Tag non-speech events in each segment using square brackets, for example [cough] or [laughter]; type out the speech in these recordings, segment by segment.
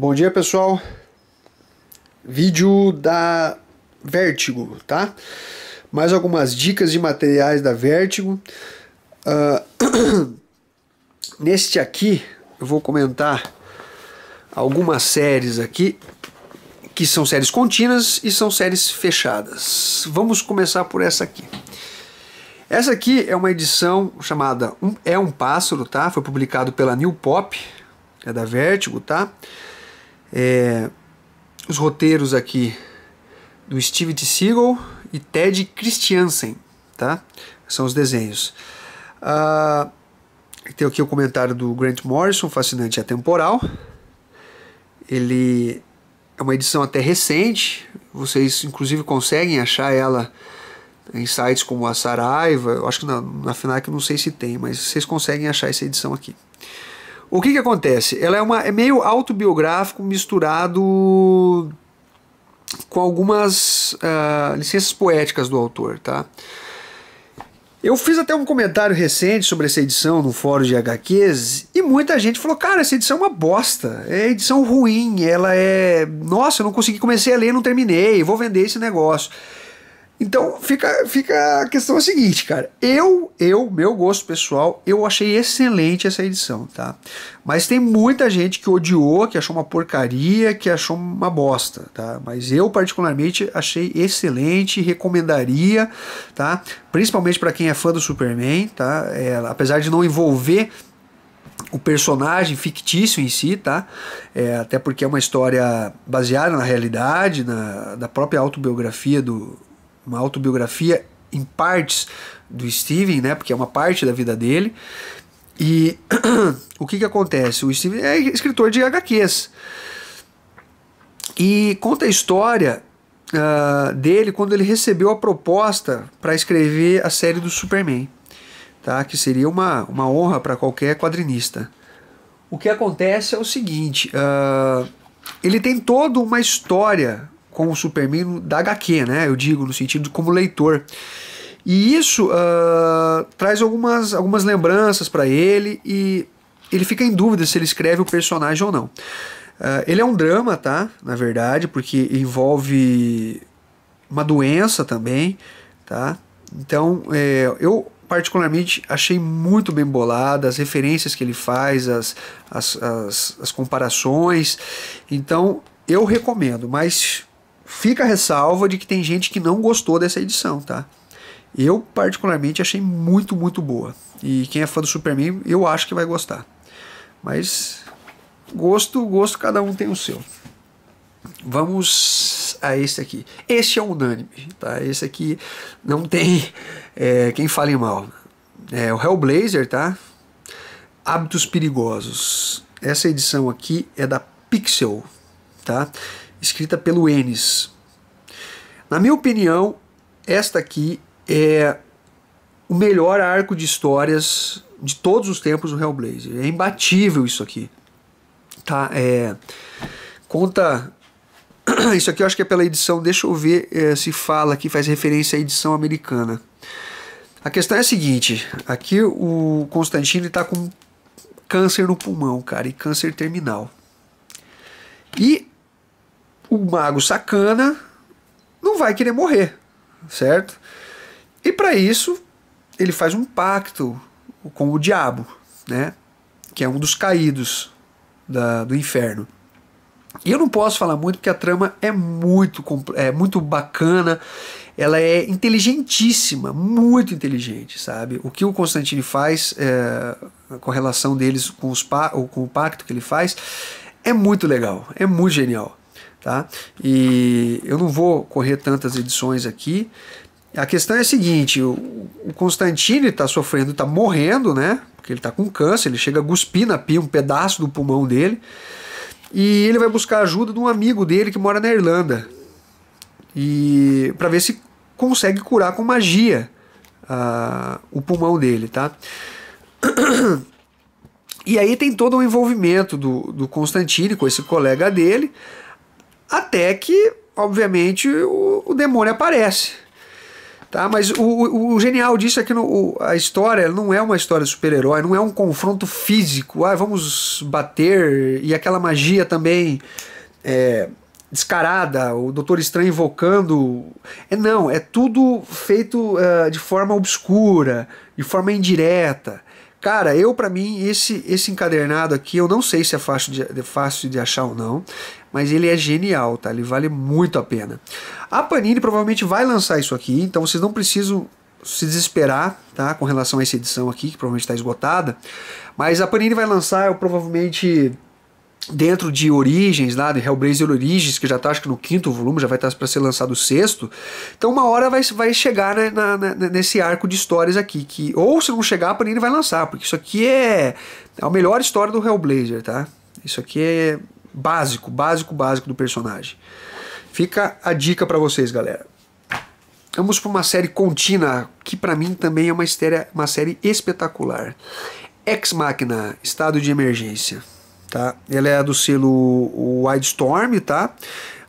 Bom dia pessoal, vídeo da Vertigo, tá? Mais algumas dicas de materiais da Vertigo. Uh, ah, [clears throat] neste aqui eu vou comentar algumas séries aqui que são séries contínuas e são séries fechadas. Vamos começar por essa aqui. Essa aqui é uma edição chamada um, É um Pássaro, tá? Foi publicado pela New Pop, é da Vertigo, tá? É, os roteiros aqui do Steve T. Siegel e Ted Christiansen, tá? São os desenhos. Ah, tem aqui o comentário do Grant Morrison, fascinante e atemporal. Ele é uma edição até recente, vocês inclusive conseguem achar ela em sites como a Saraiva, eu acho que na, na FNAC eu não sei se tem, mas vocês conseguem achar essa edição aqui. O que que acontece? Ela é, uma, é meio autobiográfico misturado com algumas uh, licenças poéticas do autor, tá? Eu fiz até um comentário recente sobre essa edição no fórum de HQs e muita gente falou: Cara, essa edição é uma bosta, é edição ruim, ela é. Nossa, eu não consegui, comecei a ler, não terminei, vou vender esse negócio. Então, fica, fica a questão é a seguinte, cara. Eu, eu, meu gosto pessoal, eu achei excelente essa edição, tá? Mas tem muita gente que odiou, que achou uma porcaria, que achou uma bosta, tá? Mas eu, particularmente, achei excelente, recomendaria, tá? Principalmente para quem é fã do Superman, tá? É, apesar de não envolver o personagem fictício em si, tá? É, até porque é uma história baseada na realidade, na da própria autobiografia do uma autobiografia em partes do Steven, né? Porque é uma parte da vida dele. E [clears throat] o que que acontece? O Steven é escritor de HQs. E conta a história uh, dele quando ele recebeu a proposta para escrever a série do Superman, tá? Que seria uma, uma honra para qualquer quadrinista. O que acontece é o seguinte: uh, ele tem toda uma história com o Superman da HQ, né? Eu digo, no sentido de como leitor. E isso uh, traz algumas, algumas lembranças para ele e ele fica em dúvida se ele escreve o personagem ou não. Uh, ele é um drama, tá? Na verdade, porque envolve uma doença também, tá? Então, é, eu particularmente achei muito bem bolada as referências que ele faz, as, as, as, as comparações. Então, eu recomendo, mas Fica a ressalva de que tem gente que não gostou dessa edição, tá? Eu, particularmente, achei muito, muito boa. E quem é fã do Superman, eu acho que vai gostar. Mas gosto, gosto, cada um tem o seu. Vamos a esse aqui. Este é unânime, tá? Esse aqui não tem [laughs] é, quem fale mal. É o Hellblazer, tá? Hábitos Perigosos. Essa edição aqui é da Pixel, tá? escrita pelo Enes. Na minha opinião, esta aqui é o melhor arco de histórias de todos os tempos do Hellblazer. É imbatível isso aqui. Tá? É, conta. [clears throat] Isso aqui eu acho que é pela edição. Deixa eu ver é, se fala aqui, faz referência à edição americana. A questão é a seguinte: aqui o Constantino está com câncer no pulmão, cara, e câncer terminal. E o mago sacana não vai querer morrer, certo? E para isso, ele faz um pacto com o diabo, né? Que é um dos caídos da, do inferno. E eu não posso falar muito porque a trama é muito, é muito bacana, ela é inteligentíssima, muito inteligente, sabe? O que o Constantine faz, é, com relação deles com, os com o pacto que ele faz, é muito legal, é muito genial. Tá? E eu não vou correr tantas edições aqui. A questão é a seguinte: o, Constantino Constantine está sofrendo, está morrendo, né? Porque ele está com câncer, ele chega a cuspir na pia um pedaço do pulmão dele. E ele vai buscar ajuda de um amigo dele que mora na Irlanda. E para ver se consegue curar com magia uh, o pulmão dele, tá? [clears throat] E aí tem todo o envolvimento do, do Constantine com esse colega dele, até que, obviamente, o, o demônio aparece. Tá? Mas o, o, o genial disso é que no, o, a história não é uma história de super-herói, não é um confronto físico. Ah, vamos bater e aquela magia também é, descarada, o Doutor Estranho invocando. É, não, é tudo feito uh, de forma obscura, de forma indireta. Cara, eu para mim, esse, esse encadernado aqui, eu não sei se é fácil de, de, fácil de achar ou não, mas ele é genial, tá? Ele vale muito a pena. A Panini provavelmente vai lançar isso aqui, então vocês não precisam se desesperar, tá? Com relação a essa edição aqui, que provavelmente está esgotada. Mas a Panini vai lançar, eu provavelmente dentro de Origens, lá de Hellblazer Origins, que já está acho que no quinto volume, já vai estar tá para ser lançado o sexto. Então uma hora vai, vai chegar né, na, na, nesse arco de histórias aqui, que ou se não chegar, a Panini vai lançar, porque isso aqui é, é a melhor história do Hellblazer, tá? Isso aqui é básico, básico, básico do personagem. Fica a dica para vocês, galera. Vamos para uma série contínua, que para mim também é uma, estéria, uma série espetacular. Ex Machina, Estado de Emergência tá? Ela é do selo Wildstorm, tá?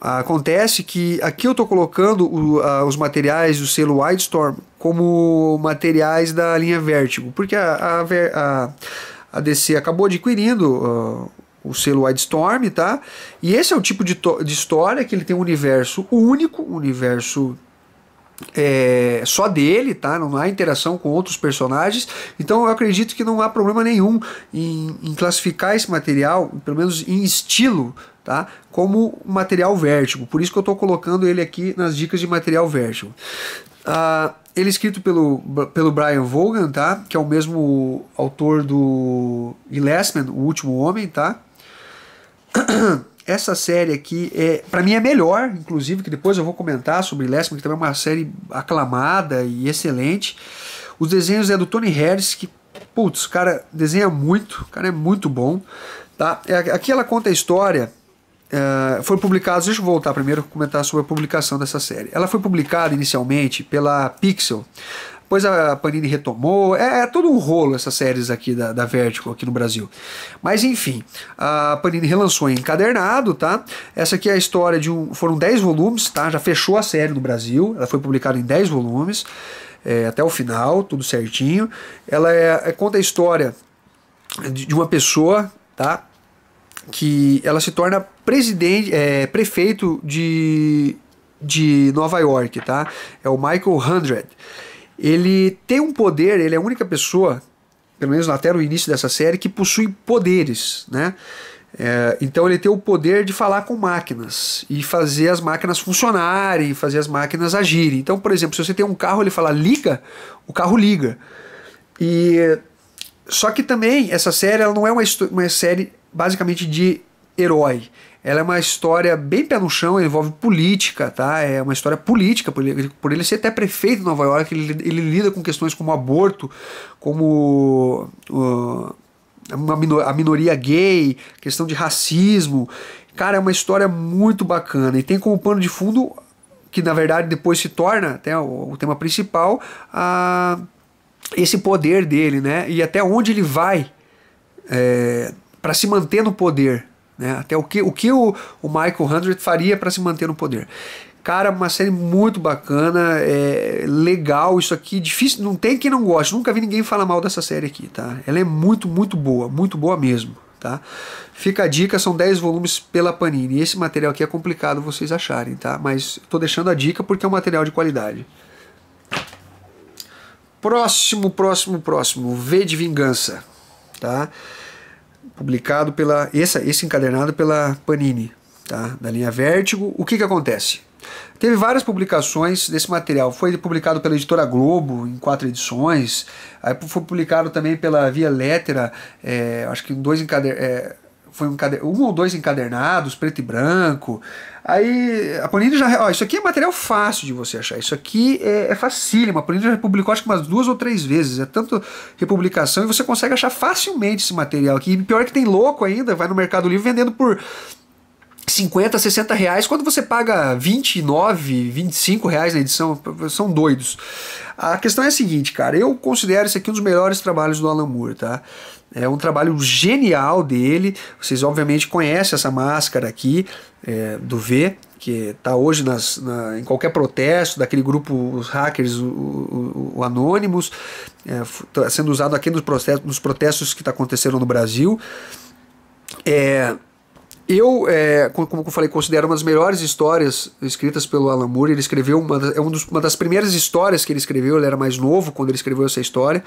Acontece que aqui eu tô colocando o, a, os materiais do selo Wildstorm como materiais da linha Vértigo porque a, a, a DC acabou adquirindo uh, o selo Wildstorm, tá? E esse é o tipo de, de história que ele tem um universo único, um universo é, só dele, tá? Não há interação com outros personagens. Então eu acredito que não há problema nenhum em, em classificar esse material, pelo menos em estilo, tá? Como material vértigo. Por isso que eu estou colocando ele aqui nas dicas de material vértigo. Ah, ele é escrito pelo, pelo Brian Vaughan, tá? Que é o mesmo autor do Last O Último Homem, tá? [clears throat] essa série aqui, é, para mim, é melhor, inclusive, que depois eu vou comentar sobre Lessman, que também é uma série aclamada e excelente. Os desenhos é do Tony Harris, que, putz, o cara desenha muito, o cara é muito bom. Tá? É, aqui ela conta a história. Uh, foi publicado, deixa eu voltar primeiro comentar sobre a publicação dessa série. Ela foi publicada inicialmente pela Pixel depois a Panini retomou. É, é todo um rolo essas séries aqui da, da Vertigo aqui no Brasil. Mas enfim, a Panini relançou em encadernado, tá? Essa aqui é a história de um. Foram 10 volumes, tá? Já fechou a série no Brasil. Ela foi publicada em 10 volumes. É, até o final, tudo certinho. Ela é, é, conta a história de, de uma pessoa, tá? que ela se torna presidente, é, prefeito de, de Nova York, tá? É o Michael Hundred ele tem um poder, ele é a única pessoa, pelo menos até no início dessa série, que possui poderes, né? É, então ele tem o poder de falar com máquinas e fazer as máquinas funcionarem, fazer as máquinas agirem. Então, por exemplo, se você tem um carro, ele fala liga, o carro liga. E só que também essa série ela não é uma, uma série basicamente de herói. Ela é uma história bem pé no chão, envolve política, tá? É uma história política, por ele, por ele ser até prefeito de Nova York, ele, ele lida com questões como aborto, como uh, uma minor, a minoria gay, questão de racismo. Cara, é uma história muito bacana e tem como pano de fundo que na verdade depois se torna até o, o tema principal a esse poder dele, né? E até onde ele vai é, eh, para se manter no poder, né? Até o que o, que o, o Michael Hundred faria para se manter no poder. Cara, uma série muito bacana, é legal isso aqui, difícil, não tem quem não goste, nunca vi ninguém falar mal dessa série aqui, tá? Ela é muito, muito boa, muito boa mesmo, tá? Fica a dica, são 10 volumes pela Panini. Esse material aqui é complicado vocês acharem, tá? Mas tô deixando a dica porque é um material de qualidade. Próximo, próximo, próximo, V de Vingança, tá? publicado pela esse encadernado pela Panini, tá? Da linha Vértigo. O que que acontece? Teve várias publicações desse material. Foi publicado pela editora Globo em quatro edições. Aí foi publicado também pela Via Lettera, é, acho que em dois encadernados. É, foi um, um ou dois encadernados, preto e branco. Aí a Panini já. Ó, isso aqui é material fácil de você achar. Isso aqui é, é facílimo. A Panini já republicou acho que umas duas ou três vezes. É tanto republicação e você consegue achar facilmente esse material aqui. E pior é que tem louco ainda, vai no Mercado Livre vendendo por 50, 60 reais, quando você paga 29, 25 reais na edição, são doidos. A questão é a seguinte, cara, eu considero esse aqui um dos melhores trabalhos do Alan Moore, tá? É um trabalho genial dele, vocês obviamente conhecem essa máscara aqui, é, do V, que está hoje nas, na, em qualquer protesto daquele grupo, os hackers, o, o, o Anonymous, é, tá sendo usado aqui nos protestos, nos protestos que tá acontecendo no Brasil. É, eu, é, como eu falei, considero uma das melhores histórias escritas pelo Alan Moore. Ele escreveu uma, é uma das primeiras histórias que ele escreveu. Ele era mais novo quando ele escreveu essa história.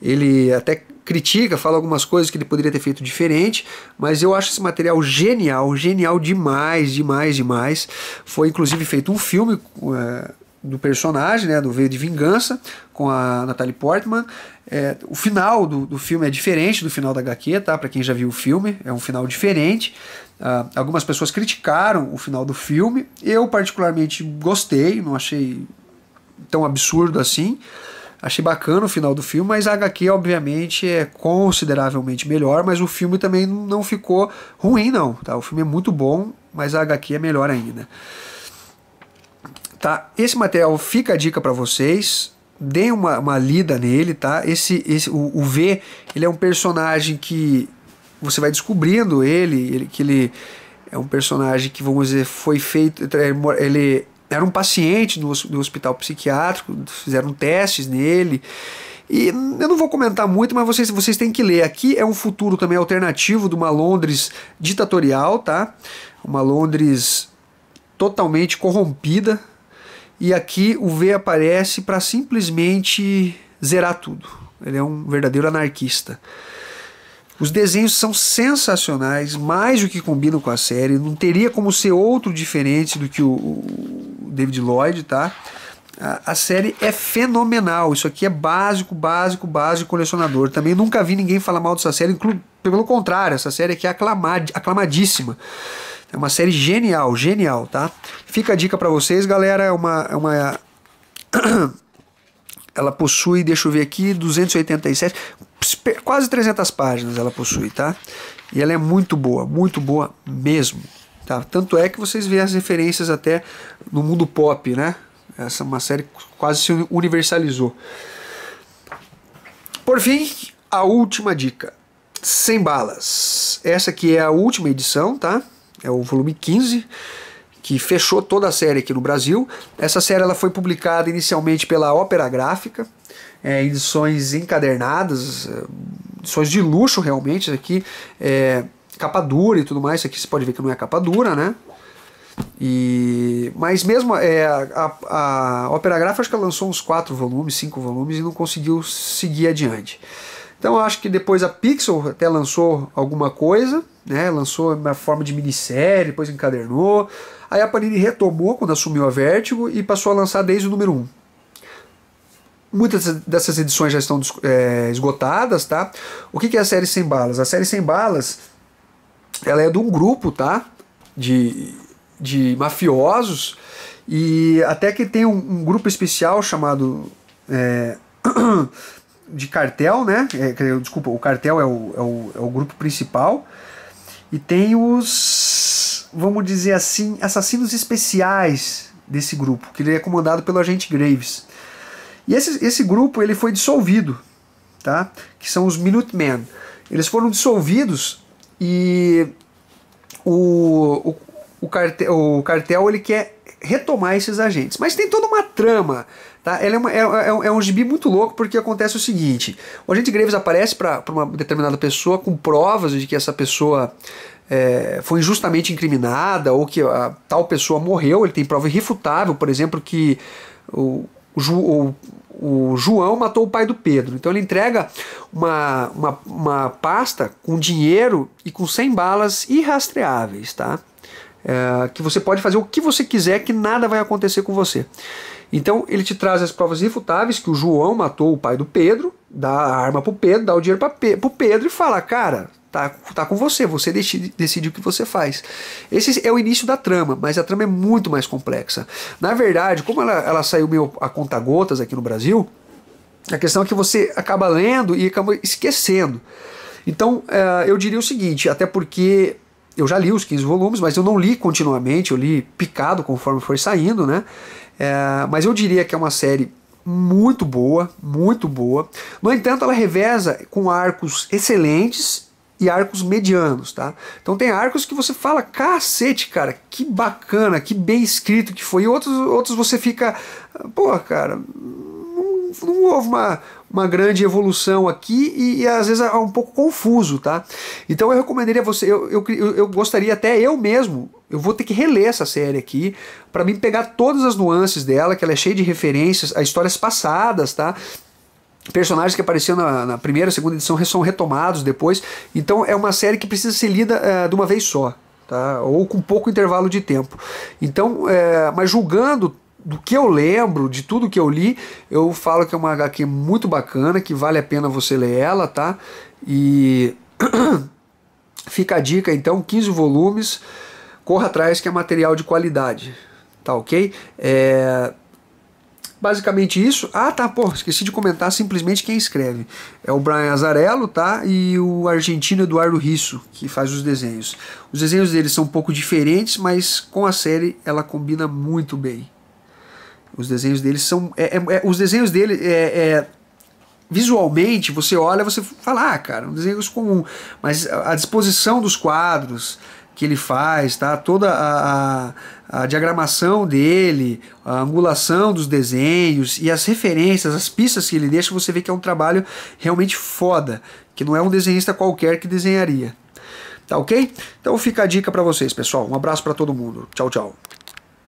Ele até critica, fala algumas coisas que ele poderia ter feito diferente, mas eu acho esse material genial, genial demais, demais, demais. Foi inclusive feito um filme é, do personagem, né, do V de Vingança, com a Natalie Portman. É, o final do, do filme é diferente do final da HQ, tá? Para quem já viu o filme, é um final diferente. Uh, algumas pessoas criticaram o final do filme. Eu, particularmente, gostei, não achei tão absurdo assim. Achei bacana o final do filme, mas a HQ, obviamente, é consideravelmente melhor. Mas o filme também não ficou ruim, não. Tá? O filme é muito bom, mas a HQ é melhor ainda. Tá? Esse material fica a dica para vocês deem uma, uma lida nele, tá? Esse, esse o, o V, ele é um personagem que você vai descobrindo ele, ele que ele é um personagem que, vamos dizer, foi feito. Ele é era um paciente do, do hospital psiquiátrico, fizeram testes nele. E eu não vou comentar muito, mas vocês, vocês têm que ler. Aqui é um futuro também alternativo de uma Londres ditatorial, tá? Uma Londres totalmente corrompida. E aqui o V aparece para simplesmente zerar tudo. Ele é um verdadeiro anarquista. Os desenhos são sensacionais, mais do que combinam com a série. Não teria como ser outro diferente do que o, David Lloyd, tá? A, a, série é fenomenal. Isso aqui é básico, básico, básico colecionador. Também nunca vi ninguém falar mal dessa série. Pelo contrário, essa série aqui é aclamad, aclamadíssima. É uma série genial, genial, tá? Fica a dica para vocês, galera. É uma, é uma [coughs] ela possui, deixa eu ver aqui, 287 quase 300 páginas ela possui, tá? E ela é muito boa, muito boa mesmo. Tá? Tanto é que vocês vêem as referências até no mundo pop, né? Essa é uma série quase se universalizou. Por fim, a última dica. Sem balas. Essa aqui é a última edição, tá? É o volume 15 que fechou toda a série aqui no Brasil. Essa série ela foi publicada inicialmente pela Ópera Gráfica, é, edições encadernadas, é, edições de luxo realmente, isso aqui é capa dura e tudo mais, isso aqui você pode ver que não é capa dura, né? E, mas mesmo é, a, a, Gráfica acho que lançou uns 4 volumes, 5 volumes e não conseguiu seguir adiante. Então eu acho que depois a Pixel até lançou alguma coisa, né? Lançou uma forma de minissérie, depois encadernou. Aí a Panini retomou quando assumiu a Vertigo e passou a lançar desde o número 1. Muitas dessas edições já estão é, esgotadas, tá? O que é a série Sem Balas? A série Sem Balas, ela é de um grupo, tá? De, de mafiosos e até que tem um, um grupo especial chamado... É, [clears throat] de cartel, né? É, desculpa, o cartel é o, é o, é o grupo principal. E tem os, vamos dizer assim, assassinos especiais desse grupo, que ele é comandado pelo agente Graves. E esse, esse grupo ele foi dissolvido, tá? Que são os Minutemen. Eles foram dissolvidos e o, o, o, cartel, o cartel ele quer retomar esses agentes. Mas tem toda uma trama, tá? Ela é, uma, é, é, é um gibi muito louco porque acontece o seguinte: o agente Graves aparece para uma determinada pessoa com provas de que essa pessoa é, foi injustamente incriminada ou que a tal pessoa morreu. Ele tem prova irrefutável, por exemplo, que o, o, o João matou o pai do Pedro. Então ele entrega uma, uma, uma pasta com dinheiro e com 100 balas irrastreáveis, tá? é, que você pode fazer o que você quiser, que nada vai acontecer com você. Então ele te traz as provas irrefutáveis que o João matou o pai do Pedro, dá a arma pro Pedro, dá o dinheiro para o pro Pedro e fala, cara, tá, tá com você, você decide, decide o que você faz. Esse é o início da trama, mas a trama é muito mais complexa. Na verdade, como ela, ela saiu meio a conta gotas aqui no Brasil, a questão é que você acaba lendo e acaba esquecendo. Então, é, eu diria o seguinte, até porque eu já li os 15 volumes, mas eu não li continuamente, eu li picado conforme foi saindo, né? É, mas eu diria que é uma série muito boa, muito boa. No entanto, ela reveza com arcos excelentes e arcos medianos, tá? Então tem arcos que você fala, cacete, cara, que bacana, que bem escrito que foi. E outros, outros você fica, pô, cara, não, não houve uma, uma grande evolução aqui e, e, às vezes é um pouco confuso, tá? Então eu recomendaria você, eu, eu, eu gostaria até eu mesmo, eu vou ter que reler essa série aqui para mim pegar todas as nuances dela, que ela é cheia de referências a histórias passadas, tá? personagens que apareciam na, na primeira, segunda edição são retomados depois. Então é uma série que precisa ser lida é, de uma vez só, tá? Ou com pouco intervalo de tempo. Então, é, mas julgando do que eu lembro, de tudo que eu li, eu falo que é uma HQ muito bacana, que vale a pena você ler ela, tá? E [clears throat] fica a dica então, 15 volumes, corra atrás que é material de qualidade, tá ok? É... Basicamente isso. Ah, tá, pô, esqueci de comentar simplesmente quem escreve. É o Brian Azarello, tá? E o argentino Eduardo Risso, que faz os desenhos. Os desenhos deles são um pouco diferentes, mas com a série ela combina muito bem. Os desenhos dele são. É, é, é os desenhos dele é, é, visualmente, você olha você fala, ah, cara, um desenho comum. Mas a disposição dos quadros que ele faz, tá? toda a, a, a diagramação dele, a angulação dos desenhos e as referências, as pistas que ele deixa, você vê que é um trabalho realmente foda, que não é um desenhista qualquer que desenharia. Tá ok? Então fica a dica para vocês, pessoal. Um abraço para todo mundo. Tchau, tchau.